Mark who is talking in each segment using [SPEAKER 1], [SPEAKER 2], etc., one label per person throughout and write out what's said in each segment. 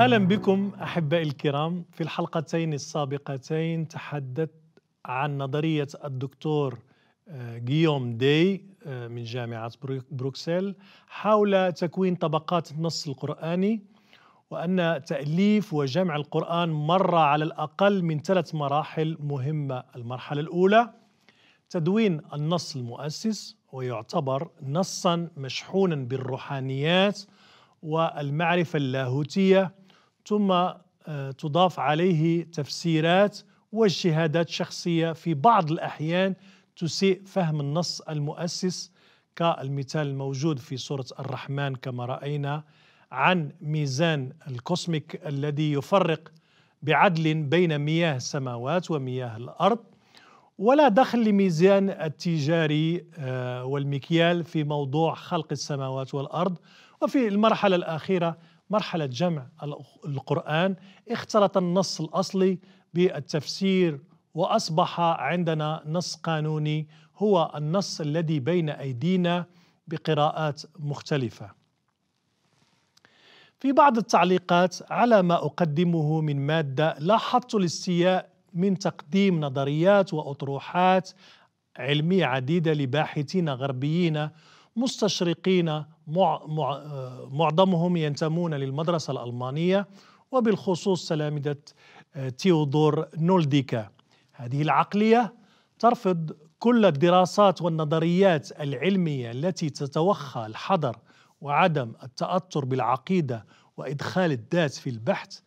[SPEAKER 1] اهلا بكم احبائي الكرام في الحلقتين السابقتين تحدثت عن نظريه الدكتور آه، غيوم دي آه، من جامعه بروكسل حول تكوين طبقات النص القراني وان تاليف وجمع القران مر على الاقل من ثلاث مراحل مهمه المرحله الاولى تدوين النص المؤسس ويعتبر نصا مشحونا بالروحانيات والمعرفه اللاهوتيه ثم آه، تضاف عليه تفسيرات والشهادات شخصية في بعض الأحيان تسيء فهم النص المؤسس كالمثال الموجود في سورة الرحمن كما رأينا عن ميزان الكوسميك الذي يفرق بعدل بين مياه السماوات ومياه الأرض ولا دخل لميزان التجاري آه، والمكيال في موضوع خلق السماوات والأرض وفي المرحلة الأخيرة مرحلة جمع القرآن اختلط النص الأصلي بالتفسير وأصبح عندنا نص قانوني هو النص الذي بين أيدينا بقراءات مختلفة في بعض التعليقات على ما أقدمه من مادة لاحظت الاستياء من تقديم نظريات وأطروحات علمية عديدة لباحثين غربيين مستشرقين آه، معظمهم ينتمون للمدرسة الألمانية وبالخصوص تلامذة آه، تيودور نولديكا هذه العقلية ترفض كل الدراسات والنظريات العلمية التي تتوخى الحذر وعدم التأثر بالعقيدة وإدخال الذات في البحث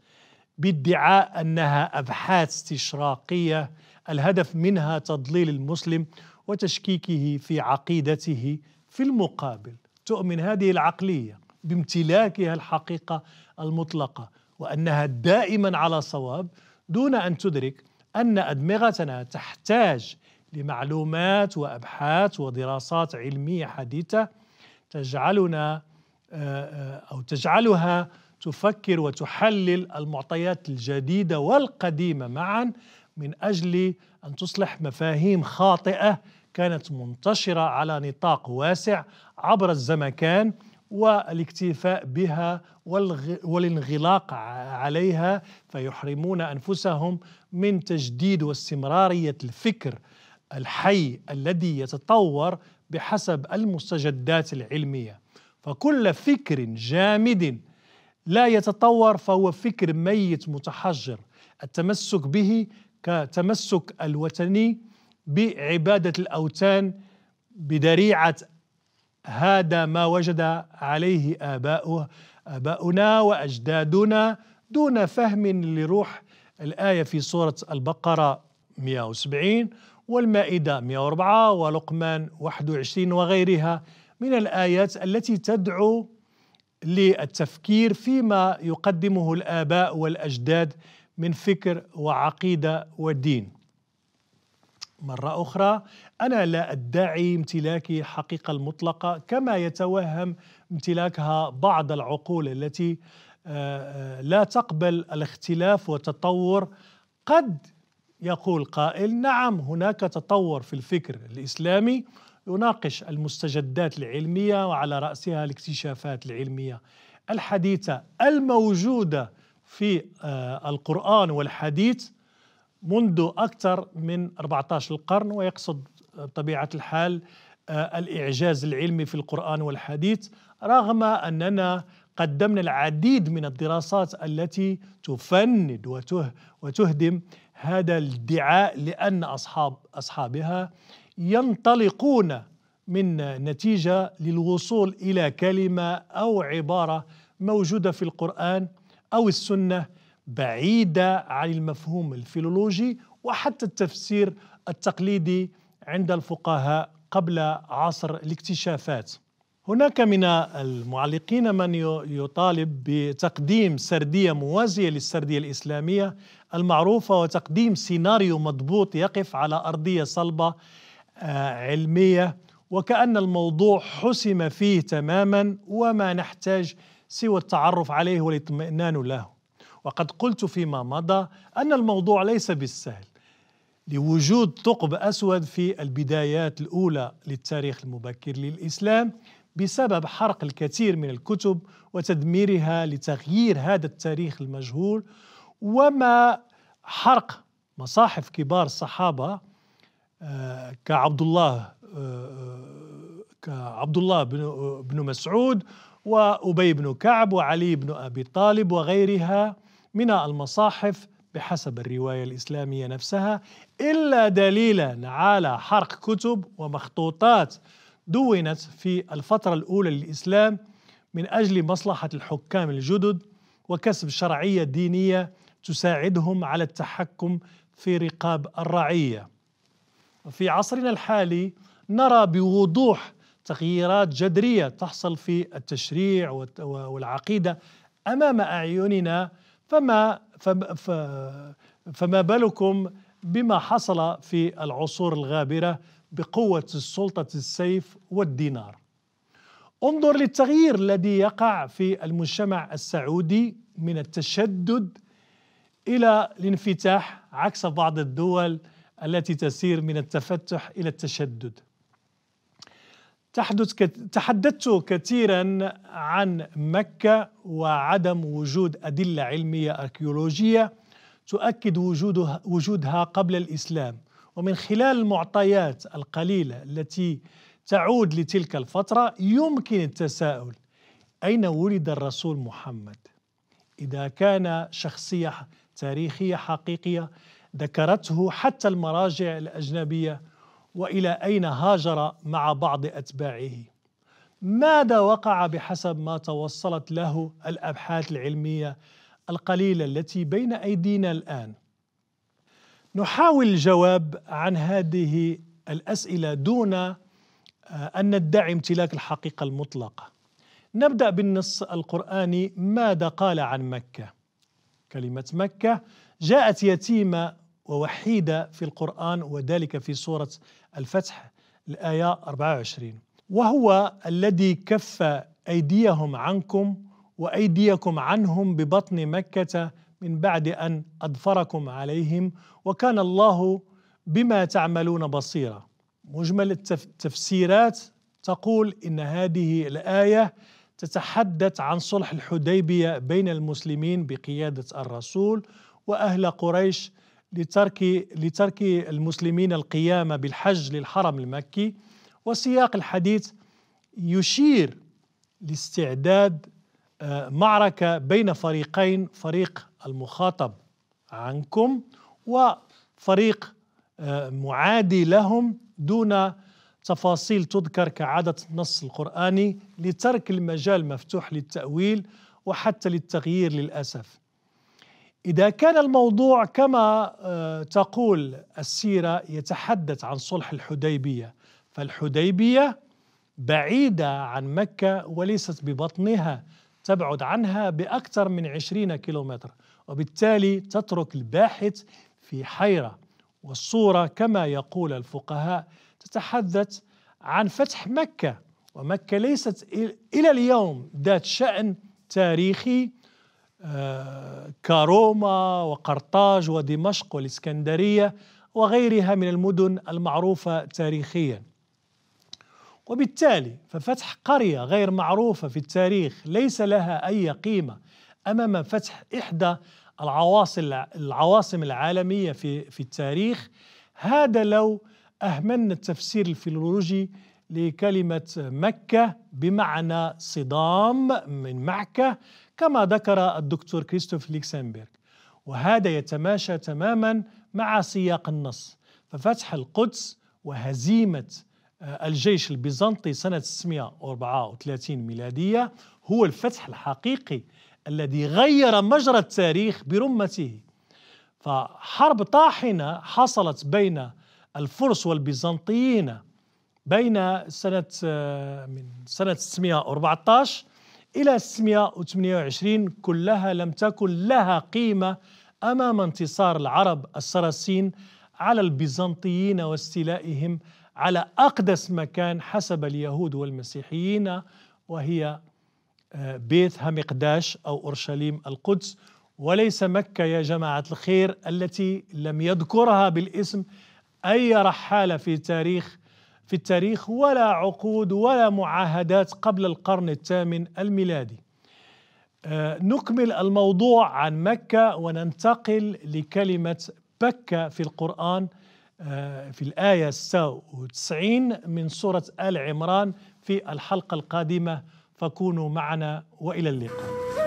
[SPEAKER 1] بادعاء أنها أبحاث استشراقية الهدف منها تضليل المسلم وتشكيكه في عقيدته في المقابل تؤمن هذه العقليه بامتلاكها الحقيقه المطلقه وانها دائما على صواب دون ان تدرك ان ادمغتنا تحتاج لمعلومات وابحاث ودراسات علميه حديثه تجعلنا آه، آه، او تجعلها تفكر وتحلل المعطيات الجديده والقديمه معا من اجل ان تصلح مفاهيم خاطئه كانت منتشرة على نطاق واسع عبر الزمكان والاكتفاء بها والانغلاق عليها فيحرمون انفسهم من تجديد واستمراريه الفكر الحي الذي يتطور بحسب المستجدات العلميه فكل فكر جامد لا يتطور فهو فكر ميت متحجر التمسك به كتمسك الوثني بعبادة الأوثان بدريعة هذا ما وجد عليه آباؤه آباؤنا وأجدادنا دون فهم لروح الآية في سورة البقرة 170 والمائدة 104 ولقمان 21 وغيرها من الآيات التي تدعو للتفكير فيما يقدمه الآباء والأجداد من فكر وعقيدة ودين مرة أخرى أنا لا أدعي امتلاكي الحقيقة المطلقة كما يتوهم امتلاكها بعض العقول التي آه، آه، لا تقبل الاختلاف والتطور قد يقول قائل نعم هناك تطور في الفكر الإسلامي يناقش المستجدات العلمية وعلى رأسها الاكتشافات العلمية الحديثة الموجودة في آه، القرآن والحديث منذ أكثر من 14 قرن ويقصد بطبيعة الحال آه، الإعجاز العلمي في القرآن والحديث رغم أننا قدمنا العديد من الدراسات التي تفند وتهدم هذا الادعاء لأن أصحاب أصحابها ينطلقون من نتيجة للوصول إلى كلمة أو عبارة موجودة في القرآن أو السنة بعيدة عن المفهوم الفيلولوجي وحتى التفسير التقليدي عند الفقهاء قبل عصر الاكتشافات هناك من المعلقين من يطالب بتقديم سرديه موازيه للسرديه الاسلاميه المعروفه وتقديم سيناريو مضبوط يقف على ارضيه صلبه آه، علميه وكان الموضوع حسم فيه تماما وما نحتاج سوى التعرف عليه والاطمئنان له وقد قلت فيما مضى أن الموضوع ليس بالسهل لوجود ثقب أسود في البدايات الأولى للتاريخ المبكر للإسلام بسبب حرق الكثير من الكتب وتدميرها لتغيير هذا التاريخ المجهول وما حرق مصاحف كبار الصحابة كعبد الله كعبد الله آه، آه، بن مسعود وأبي بن كعب وعلي بن أبي طالب وغيرها من المصاحف بحسب الرواية الإسلامية نفسها إلا دليلا على حرق كتب ومخطوطات دونت في الفترة الأولى للإسلام من أجل مصلحة الحكام الجدد وكسب شرعية دينية تساعدهم على التحكم في رقاب الرعية في عصرنا الحالي نرى بوضوح تغييرات جذرية تحصل في التشريع والعقيدة أمام أعيننا فما فما بالكم بما حصل في العصور الغابره بقوه السلطه السيف والدينار انظر للتغيير الذي يقع في المجتمع السعودي من التشدد الى الانفتاح عكس بعض الدول التي تسير من التفتح الى التشدد تحدث تحدثت كثيرا عن مكة وعدم وجود أدلة علمية أركيولوجية تؤكد وجودها, وجودها قبل الإسلام ومن خلال المعطيات القليلة التي تعود لتلك الفترة يمكن التساؤل أين ولد الرسول محمد؟ إذا كان شخصية تاريخية حقيقية ذكرته حتى المراجع الأجنبية والى اين هاجر مع بعض اتباعه ماذا وقع بحسب ما توصلت له الابحاث العلميه القليله التي بين ايدينا الان نحاول الجواب عن هذه الاسئله دون آه، ان ندعي امتلاك الحقيقه المطلقه نبدا بالنص القراني ماذا قال عن مكه كلمه مكه جاءت يتيمه ووحيدة في القرآن وذلك في سورة الفتح الآية 24 وهو الذي كف أيديهم عنكم وأيديكم عنهم ببطن مكة من بعد أن أظفركم عليهم وكان الله بما تعملون بصيرا مجمل التفسيرات تقول إن هذه الآية تتحدث عن صلح الحديبية بين المسلمين بقيادة الرسول وأهل قريش لترك لترك المسلمين القيام بالحج للحرم المكي وسياق الحديث يشير لاستعداد آه، معركة بين فريقين فريق المخاطب عنكم وفريق آه، معادي لهم دون تفاصيل تذكر كعادة النص القرآني لترك المجال مفتوح للتأويل وحتى للتغيير للأسف إذا كان الموضوع كما آه، تقول السيرة يتحدث عن صلح الحديبية فالحديبية بعيدة عن مكة وليست ببطنها تبعد عنها بأكثر من عشرين كيلومتر وبالتالي تترك الباحث في حيرة والصورة كما يقول الفقهاء تتحدث عن فتح مكة ومكة ليست إلى اليوم ذات شأن تاريخي آه، كاروما وقرطاج ودمشق والإسكندرية وغيرها من المدن المعروفة تاريخيا وبالتالي ففتح قرية غير معروفة في التاريخ ليس لها أي قيمة أمام فتح إحدى العواصم العواصم العالمية في في التاريخ هذا لو أهملنا التفسير الفيلولوجي لكلمة مكة بمعنى صدام من معكة كما ذكر الدكتور كريستوف ليكسنبرغ وهذا يتماشى تماما مع سياق النص ففتح القدس وهزيمة آه، الجيش البيزنطي سنة 634 ميلادية هو الفتح الحقيقي الذي غير مجرى التاريخ برمته فحرب طاحنة حصلت بين الفرس والبيزنطيين بين سنة آه، من سنة 614 إلى 628 كلها لم تكن لها قيمة أمام انتصار العرب السراسين على البيزنطيين واستيلائهم على أقدس مكان حسب اليهود والمسيحيين وهي آه، بيت همقداش أو أورشليم القدس وليس مكة يا جماعة الخير التي لم يذكرها بالاسم أي رحالة في تاريخ في التاريخ ولا عقود ولا معاهدات قبل القرن الثامن الميلادي آه، نكمل الموضوع عن مكة وننتقل لكلمة بكة في القرآن آه، في الآية 96 من سورة آل عمران في الحلقة القادمة فكونوا معنا وإلى اللقاء